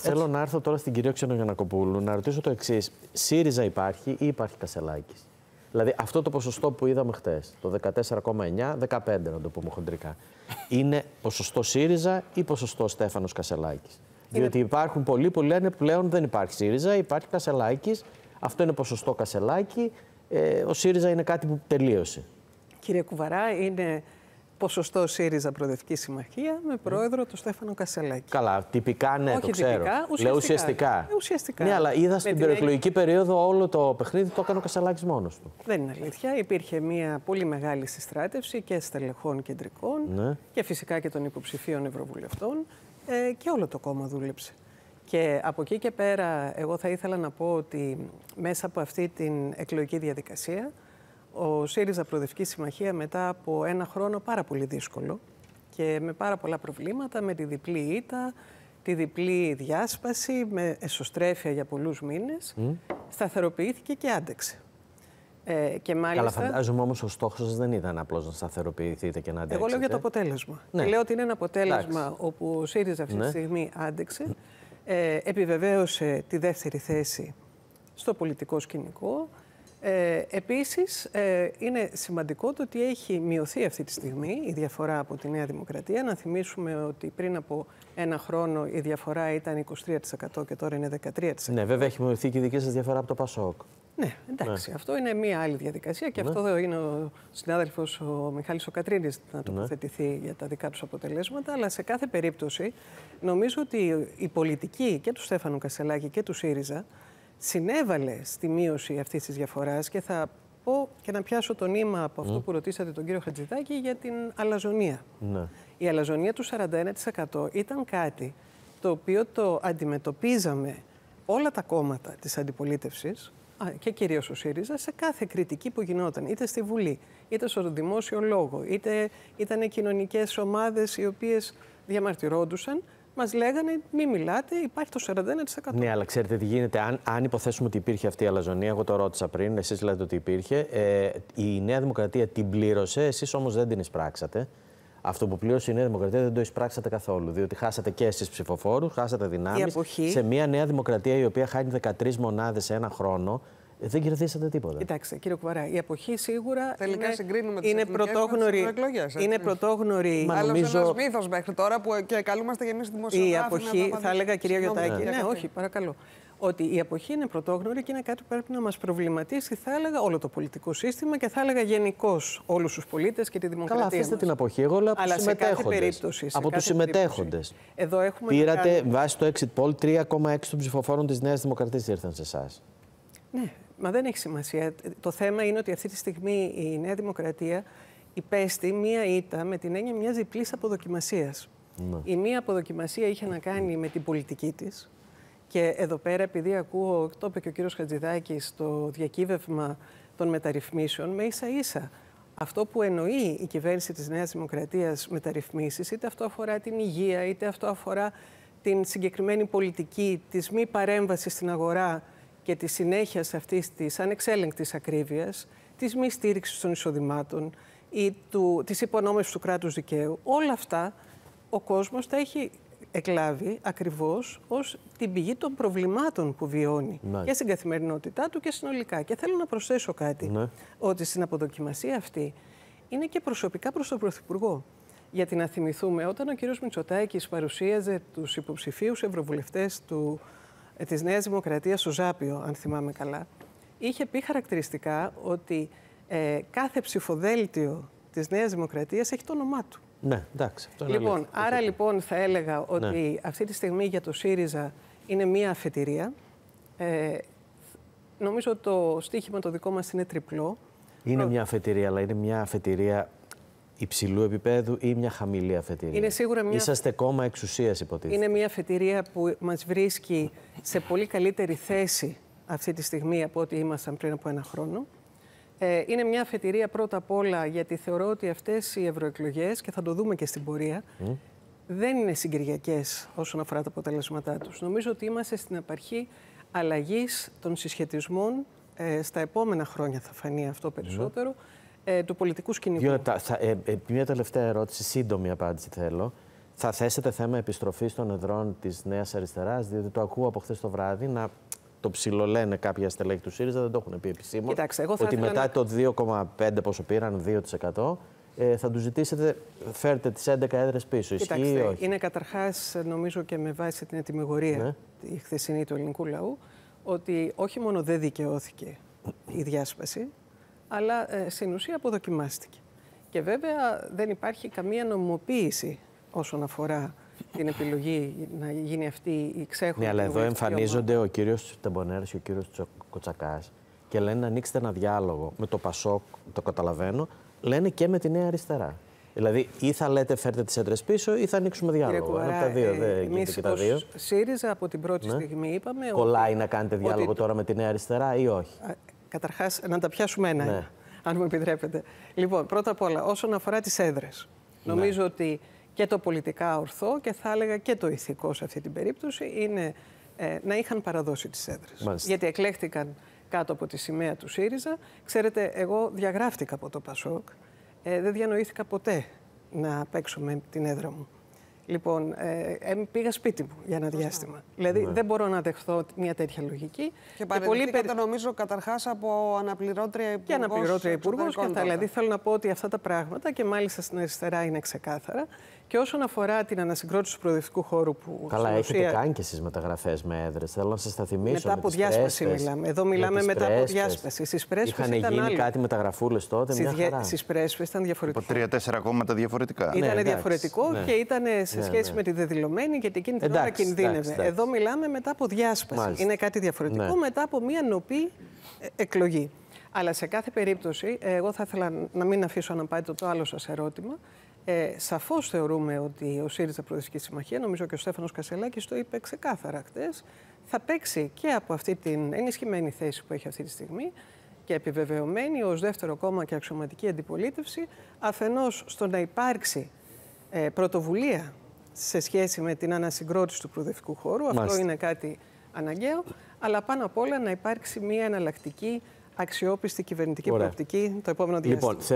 Θέλω να έρθω τώρα στην κυρία Ξενογεννακοπούλου να ρωτήσω το εξής. ΣΥΡΙΖΑ υπάρχει ή υπάρχει Κασελάκης. Δηλαδή αυτό το ποσοστό που είδαμε χθε, το 14,9, 15 να το πούμε χοντρικά, είναι ποσοστό ΣΥΡΙΖΑ ή ποσοστό Στέφανος Κασελάκης. Είναι... Διότι υπάρχουν πολλοί που λένε πλέον δεν υπάρχει ΣΥΡΙΖΑ, υπάρχει Κασελάκης. Αυτό είναι ποσοστό Κασελάκη. Ε, ο ΣΥΡΙΖΑ είναι κάτι που τελείωσε. Κύριε Κουβαρά, είναι ποσοστό ΣΥΡΙΖΑ Προοδευτική Συμμαχία με πρόεδρο mm. τον Στέφανο Κασελάκη. Καλά, τυπικά ναι, το ξέρω. Τυπικά, ουσιαστικά. Λέω ε, ουσιαστικά. Ναι, αλλά είδα με στην προεκλογική περίοδο όλο το παιχνίδι το έκανε ο Κασελάκης μόνος του. Δεν είναι αλήθεια. Υπήρχε μια πολύ μεγάλη συστράτευση και στελεχών κεντρικών ναι. και φυσικά και των υποψηφίων ευρωβουλευτών. Ε, και όλο το κόμμα δούλεψε. Και από εκεί και πέρα, εγώ θα ήθελα να πω ότι μέσα από αυτή την εκλογική διαδικασία ο ΣΥΡΙΖΑ Προοδευτική Συμμαχία μετά από ένα χρόνο πάρα πολύ δύσκολο και με πάρα πολλά προβλήματα, με τη διπλή ήττα, τη διπλή διάσπαση, με εσωστρέφεια για πολλούς μήνες, σταθεροποιήθηκε και άντεξε. Ε, και μάλιστα... Καλά, φαντάζομαι όμως ο στόχος σας δεν ήταν απλώς να σταθεροποιηθείτε και να αντέξετε. Εγώ λέω για το αποτέλεσμα. Ναι. Λέω ότι είναι ένα αποτέλεσμα όπου ο ΣΥΡΙΖΑ αυτή ναι. τη στιγμή άντεξε. Ε, επιβεβαίωσε τη δεύτερη θέση στο πολιτικό σκηνικό. Ε, επίσης, ε, είναι σημαντικό το ότι έχει μειωθεί αυτή τη στιγμή η διαφορά από τη Νέα Δημοκρατία. Να θυμίσουμε ότι πριν από ένα χρόνο η διαφορά ήταν 23% και τώρα είναι 13%. Ναι, βέβαια έχει μειωθεί και η δική σας διαφορά από το ΠΑΣΟΚ. Ναι, εντάξει. Ναι. Αυτό είναι μία άλλη διαδικασία και ναι. αυτό αυτό είναι ο συνάδελφος ο Μιχάλης Κατρίνης να ναι. τοποθετηθεί για τα δικά τους αποτελέσματα. Αλλά σε κάθε περίπτωση νομίζω ότι η πολιτική και του Στέφανου Κασελάκη και του ΣΥΡΙΖΑ συνέβαλε στη μείωση αυτής της διαφοράς και θα πω και να πιάσω το νήμα από αυτό που ρωτήσατε τον κύριο Χατζηδάκη για την αλαζονία. Ναι. Η αλαζονία του 41% ήταν κάτι το οποίο το αντιμετωπίζαμε όλα τα κόμματα της αντιπολίτευσης και κυρίως ο ΣΥΡΙΖΑ σε κάθε κριτική που γινόταν, είτε στη Βουλή, είτε στο δημόσιο λόγο, είτε ήταν κοινωνικές ομάδες οι οποίες διαμαρτυρόντουσαν Μας λέγανε μην μιλάτε, υπάρχει το 41%. Ναι, αλλά ξέρετε τι γίνεται. Αν, αν υποθέσουμε ότι υπήρχε αυτή η αλαζονία, εγώ το ρώτησα πριν, εσείς λέτε ότι υπήρχε. Ε, η Νέα Δημοκρατία την πλήρωσε, εσείς όμως δεν την εισπράξατε. Αυτό που πλήρωσε η Νέα Δημοκρατία δεν το εισπράξατε καθόλου. Διότι χάσατε και εσείς ψηφοφόρους, χάσατε δυνάμεις. Σε μια Νέα Δημοκρατία η οποία χάνει 13 μονάδες σε ένα χρόνο, ε, δεν κερδίσατε τίποτα. Κοιτάξτε, κύριε Κουβαρά, η αποχή σίγουρα. Τελικά είναι, συγκρίνουμε τις είναι πρωτόγνωρη. Εκλογές, είναι πρωτόγνωρη. Μα Άλλος νομίζω... ένα μύθος μέχρι τώρα που ε, και καλούμαστε για εμεί δημοσιογράφοι. Η εποχή, θα έλεγα κυρία Γιωτάκη. Ναι, ναι, όχι, παρακαλώ ότι η αποχή είναι πρωτόγνωρη και είναι κάτι που πρέπει να μας προβληματίσει, θα έλεγα, όλο το πολιτικό σύστημα και θα έλεγα γενικώ όλους τους πολίτες και τη δημοκρατία Καλά, αφήστε μας. την αποχή, εγώ λέω Αλλά σε κάθε από του συμμετέχοντες. Εδώ έχουμε Πήρατε, βάσει το exit poll, 3,6 των ψηφοφόρων της Νέας Δημοκρατίας ήρθαν σε εσάς. Ναι, Μα δεν έχει σημασία. Το θέμα είναι ότι αυτή τη στιγμή η Νέα Δημοκρατία υπέστη μία ήττα με την έννοια μιας διπλής αποδοκιμασίας. Ναι. Η μία αποδοκιμασία είχε να κάνει με την πολιτική της. και εδώ πέρα επειδή ακούω, το είπε και ο κύριος Χατζηδάκης, το διακύβευμα των μεταρρυθμίσεων με ίσα ίσα. Αυτό που εννοεί η κυβέρνηση της Νέας Δημοκρατίας μεταρρυθμίσεις, είτε αυτό αφορά την υγεία, είτε αυτό αφορά την συγκεκριμένη πολιτική της μη παρέμβασης στην αγορά και τη συνέχεια αυτής της ανεξέλεγκτης ακρίβειας, της μη στήριξης των εισοδημάτων ή τη της του κράτους δικαίου, όλα αυτά ο κόσμος τα έχει εκλάβει ακριβώς ως την πηγή των προβλημάτων που βιώνει ναι. και στην καθημερινότητά του και συνολικά. Και θέλω να προσθέσω κάτι, ναι. ότι στην αποδοκιμασία αυτή είναι και προσωπικά προς τον Πρωθυπουργό. Γιατί να θυμηθούμε, όταν ο κ. Μητσοτάκης παρουσίαζε τους υποψηφίους Ευρωβουλευτές του ε, της Νέας Δημοκρατίας, ο Ζάπιο, αν θυμάμαι καλά, είχε πει χαρακτηριστικά ότι ε, κάθε ψηφοδέλτιο της Νέας Δημοκρατίας έχει το όνομά του. Ναι, εντάξει. λοιπόν, άρα λοιπόν θα έλεγα ότι ναι. αυτή τη στιγμή για το ΣΥΡΙΖΑ είναι μία αφετηρία. Ε, νομίζω το στίχημα το δικό μας είναι τριπλό. Είναι μια αφετηρία, αλλά είναι μια αφετηρία υψηλού επίπεδου ή μια χαμηλή αφετηρία. Είναι σίγουρα μια... Είσαστε κόμμα εξουσίας υποτίθεται. Είναι μια αφετηρία που μας βρίσκει σε πολύ καλύτερη θέση αυτή τη στιγμή από ό,τι ήμασταν πριν από ένα χρόνο. Ε, είναι μια αφετηρία πρώτα απ' όλα γιατί θεωρώ ότι αυτές οι ευρωεκλογές και θα το δούμε και στην πορεία, δεν είναι συγκυριακές όσον αφορά τα αποτελέσματά τους. Νομίζω ότι είμαστε στην απαρχή αλλαγής των συσχετισμών. Ε, στα επόμενα χρόνια θα φανεί αυτό περισσότερο ε, του πολιτικού σκηνικού. λεπτά. Θα, ε, ε, μια τελευταία ερώτηση, σύντομη απάντηση θέλω. Θα θέσετε θέμα επιστροφή των εδρών της Νέας Αριστεράς, διότι το ακούω από χθες το βράδυ να το ψιλολένε κάποια στελέχη του ΣΥΡΙΖΑ, δεν το έχουν πει επισήμως. Ότι μετά το 2,5 πόσο πήραν, 2% ε, θα τους ζητήσετε, φέρτε τις 11 έδρες πίσω. Κοιτάξτε, ή όχι. είναι καταρχάς, νομίζω και με βάση την ετοιμιγορία ναι. η χθεσινή του ελληνικού λαού, ότι όχι μόνο δεν δικαιώθηκε η διάσπαση, αλλά ε, στην ουσία αποδοκιμάστηκε. Και βέβαια δεν υπάρχει καμία νομιμοποίηση όσον αφορά την επιλογή να γίνει αυτή η ξέχωρη. Ναι, αλλά εδώ εμφανίζονται ο κύριος Τεμπονέρης και ο κύριος Κοτσακάς και λένε να ανοίξετε ένα διάλογο με το Πασόκ, το καταλαβαίνω, λένε και με τη Νέα Αριστερά. Δηλαδή, ή θα λέτε φέρτε τις έντρες πίσω, ή θα ανοίξουμε διάλογο. Κύριε Κουβαρά, τα δύο, ε, γίνεται τα δύο. ΣΥΡΙΖΑ από την πρώτη ναι. στιγμή είπαμε. Κολλάει ότι... να κάνετε διάλογο τώρα με τη Νέα Αριστερά ή όχι. Καταρχάς, να τα πιάσουμε ένα, ναι. αν μου επιτρέπετε. Λοιπόν, πρώτα απ' όλα, όσον αφορά τις έδρες. Ναι. Νομίζω ότι και το πολιτικά ορθό και θα έλεγα και το ηθικό σε αυτή την περίπτωση είναι ε, να είχαν παραδώσει τις έδρες. Γιατί εκλέχτηκαν κάτω από τη σημαία του ΣΥΡΙΖΑ. Ξέρετε, εγώ διαγράφτηκα από το ΠΑΣΟΚ. Ε, δεν διανοήθηκα ποτέ να παίξω με την έδρα μου. Λοιπόν, ε, πήγα σπίτι μου για ένα διάστημα. δηλαδή, ναι. δεν μπορώ να δεχθώ μια τέτοια λογική. Και και πολύ... νομίζω, καταρχάς από αναπληρώτρια υπουργός. Και αναπληρώτρια υπουργός και Δηλαδή, θέλω να πω ότι αυτά τα πράγματα, και μάλιστα στην αριστερά είναι ξεκάθαρα, και όσον αφορά την ανασυγκρότηση του προοδευτικού χώρου που. Καλά, ουσία... έχετε κάνει και εσείς μεταγραφές με έδρες. Θέλω να σας τα θυμίσω. Μετά με από διάσπαση πρέσπες, μιλάμε. Εδώ μιλάμε με μετά από διάσπαση. Στις πρέσπε. Είχαν ήταν γίνει άλλη. κάτι μεταγραφούλες τότε. Στις πρέσπε ήταν διαφορετικό. Από τρία-τέσσερα κόμματα διαφορετικά. Ήταν ναι, διαφορετικό ναι. και ήταν σε ναι, σχέση ναι. με τη δεδηλωμένη γιατί εκείνη την ώρα κινδύνευε. Εδώ μιλάμε μετά από διάσπαση. Είναι κάτι διαφορετικό ναι. μετά από μία νοπή ε, εκλογή. Αλλά σε κάθε περίπτωση, ε, εγώ θα ήθελα να μην αφήσω να πάει το άλλο σας ερώτημα. Ε, Σαφώς θεωρούμε ότι ο ΣΥΡΙΖΑ Προοδευτική Συμμαχία, νομίζω και ο Στέφανος Κασελάκης το είπε ξεκάθαρα χτες, θα παίξει και από αυτή την ενισχυμένη θέση που έχει αυτή τη στιγμή και επιβεβαιωμένη ως δεύτερο κόμμα και αξιωματική αντιπολίτευση, αφενός στο να υπάρξει ε, πρωτοβουλία σε σχέση με την ανασυγκρότηση του προοδευτικού χώρου. Αυτό είναι κάτι αναγκαίο. Αλλά πάνω απ' όλα να υπάρξει μια εναλλακτική αξιόπιστη κυβερνητική Ωραία. προοπτική το επόμενο λοιπόν, διάστημα.